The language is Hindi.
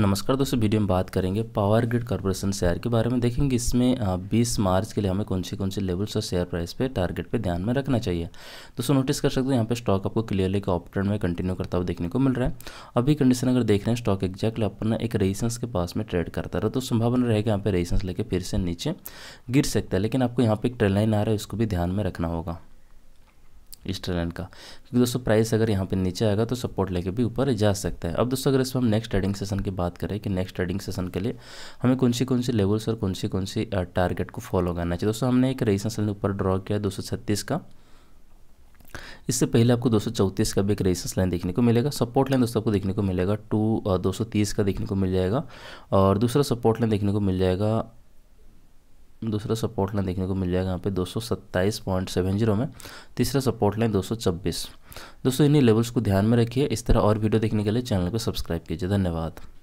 नमस्कार दोस्तों वीडियो में बात करेंगे पावर ग्रिड कॉरपोरेशन शेयर के बारे में देखेंगे इसमें 20 मार्च के लिए हमें कौन से कौन से लेवल्स और शेयर प्राइस पे टारगेट पे ध्यान में रखना चाहिए दोस्तों नोटिस कर सकते हैं यहाँ पे स्टॉक आपको क्लियरली एक ऑप में कंटिन्यू करता हुआ देखने को मिल रहा है अभी कंडीशन अगर देख रहे हैं स्टॉक एक्जैक्टली अपना एक रेसेंस के पास में ट्रेड करता रहा तो संभावना रहेगा यहाँ पर रेसेंस लेके फिर से नीचे गिर सकता है लेकिन आपको यहाँ पर एक ट्रेन लाइन आ रहा है उसको भी ध्यान में रखना होगा ईस्टर्न का क्योंकि दोस्तों प्राइस अगर यहाँ पे नीचे आएगा तो सपोर्ट लेके भी ऊपर जा सकता है अब दोस्तों अगर इसमें हम नेक्स्ट ट्रेडिंग सेशन की बात करें कि नेक्स्ट ट्रेडिंग सेशन के लिए हमें कौन सी कौन सी लेवल्स और कौन सी कौन सी टारगेट को फॉलो करना चाहिए दोस्तों हमने एक रेजिस्टेंस ऊपर ड्रॉ किया दो का इससे पहले आपको दो का भी एक रेजिस्टेंस लाइन देखने को मिलेगा सपोर्ट लाइन दोस्तों आपको देखने को मिलेगा टू दो का देखने को मिल जाएगा और दूसरा सपोर्ट लाइन देखने को मिल जाएगा दूसरा सपोर्ट लाइन देखने को मिल जाएगा यहाँ पे 227.70 में तीसरा सपोर्ट लाइन 226 दोस्तों इन्हीं लेवल्स को ध्यान में रखिए इस तरह और वीडियो देखने के लिए चैनल को सब्सक्राइब कीजिए धन्यवाद